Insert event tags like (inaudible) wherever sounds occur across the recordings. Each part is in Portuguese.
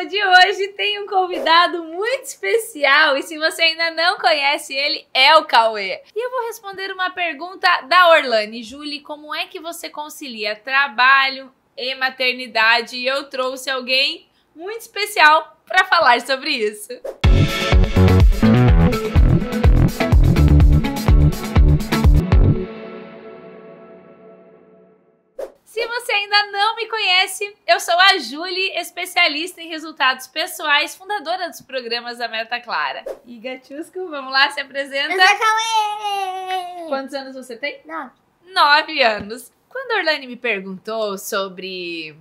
programa de hoje tem um convidado muito especial e se você ainda não conhece ele, é o Cauê. E eu vou responder uma pergunta da Orlane. Julie, como é que você concilia trabalho e maternidade? E eu trouxe alguém muito especial para falar sobre isso. conhece, eu sou a Julie, especialista em resultados pessoais, fundadora dos programas da Meta Clara. E Gatusco, vamos lá, se apresenta. Eu sou a Cauê. Quantos anos você tem? Nove. Nove anos. Quando a Orlane me perguntou sobre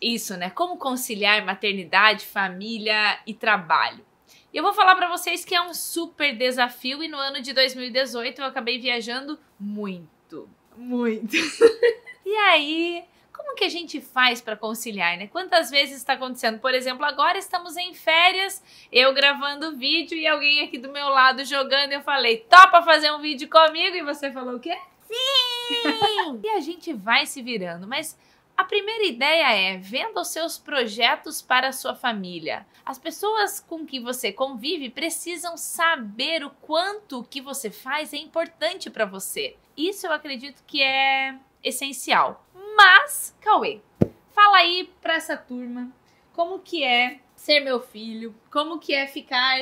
isso, né? Como conciliar maternidade, família e trabalho. E eu vou falar para vocês que é um super desafio e no ano de 2018 eu acabei viajando muito, muito. (laughs) e aí, como que a gente faz para conciliar, né? Quantas vezes está acontecendo? Por exemplo, agora estamos em férias, eu gravando vídeo e alguém aqui do meu lado jogando. Eu falei, topa fazer um vídeo comigo? E você falou o quê? Sim! (laughs) e a gente vai se virando, mas a primeira ideia é venda os seus projetos para a sua família. As pessoas com que você convive precisam saber o quanto o que você faz é importante para você. Isso eu acredito que é essencial. Mas, Cauê, fala aí pra essa turma como que é ser meu filho, como que é ficar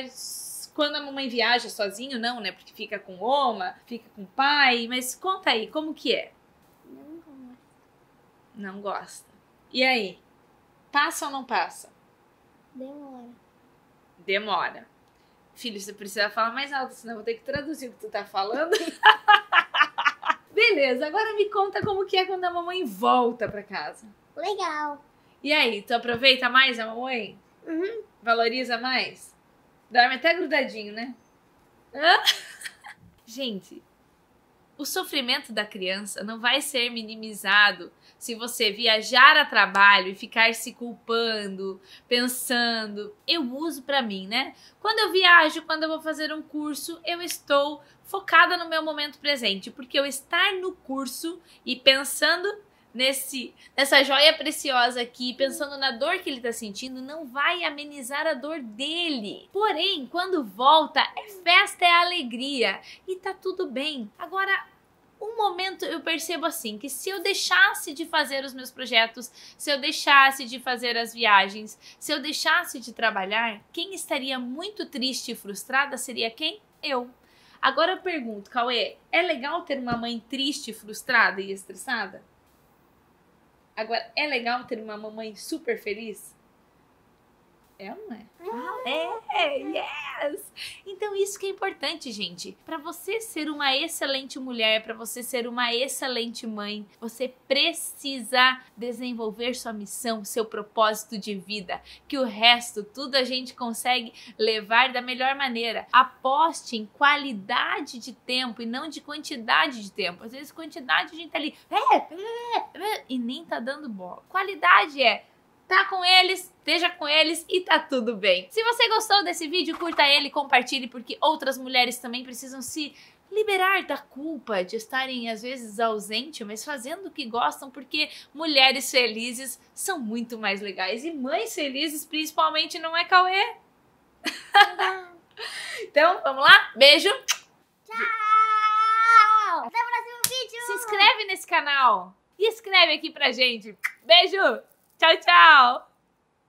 quando a mamãe viaja sozinho, não, né? Porque fica com oma, fica com pai, mas conta aí, como que é? Não gosta. Não gosta. E aí? Passa ou não passa? Demora. Demora. Filho, você precisa falar mais alto, senão eu vou ter que traduzir o que tu tá falando. (laughs) Beleza, agora me conta como que é quando a mamãe volta pra casa. Legal. E aí, tu aproveita mais a mamãe? Uhum. Valoriza mais? Dorme até grudadinho, né? Hã? (laughs) Gente, o sofrimento da criança não vai ser minimizado se você viajar a trabalho e ficar se culpando, pensando. Eu uso para mim, né? Quando eu viajo, quando eu vou fazer um curso, eu estou focada no meu momento presente, porque eu estar no curso e pensando nesse, nessa joia preciosa aqui, pensando na dor que ele está sentindo, não vai amenizar a dor dele. Porém, quando volta, é festa, é alegria e tá tudo bem. Agora, um momento eu percebo assim que se eu deixasse de fazer os meus projetos, se eu deixasse de fazer as viagens, se eu deixasse de trabalhar, quem estaria muito triste e frustrada seria quem? Eu. Agora eu pergunto, Cauê, é legal ter uma mãe triste, frustrada e estressada? Agora, é legal ter uma mamãe super feliz? É ou não é? é? É, yes! Então isso que é importante, gente. Para você ser uma excelente mulher, para você ser uma excelente mãe, você precisa desenvolver sua missão, seu propósito de vida, que o resto tudo a gente consegue levar da melhor maneira. Aposte em qualidade de tempo e não de quantidade de tempo. Às vezes quantidade a gente tá ali é, é, e nem tá dando bola. Qualidade é tá com eles, esteja com eles e tá tudo bem. Se você gostou desse vídeo, curta ele, compartilhe, porque outras mulheres também precisam se liberar da culpa de estarem às vezes ausente, mas fazendo o que gostam, porque mulheres felizes são muito mais legais e mães felizes, principalmente, não é Cauê? (laughs) então, vamos lá? Beijo! Tchau! Até o próximo vídeo! Se inscreve nesse canal e escreve aqui pra gente. Beijo! Tchau, tchau!